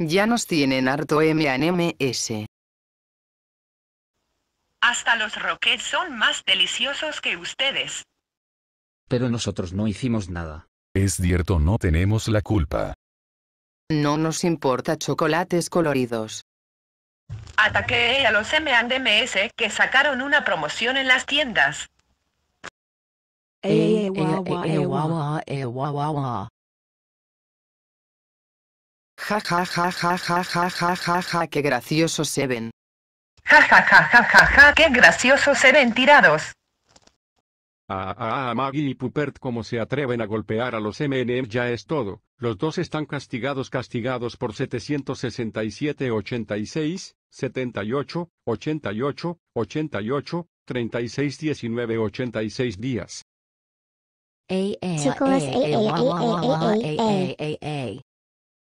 Ya nos tienen harto MMS. Hasta los roquets son más deliciosos que ustedes. Pero nosotros no hicimos nada. Es cierto, no tenemos la culpa. No nos importa chocolates coloridos. Ataqué a los M&M's que sacaron una promoción en las tiendas. Ja ja ja ja ja ja ja ja ja ja, qué graciosos se ven. Ja ja ja ja ja ja qué graciosos se ven tirados. Ah, ah, ah, Maggie y Pupert como se atreven a golpear a los MNM? ya es todo. Los dos están castigados castigados por 767 86, 78, 88, 88, 36 19 86 días.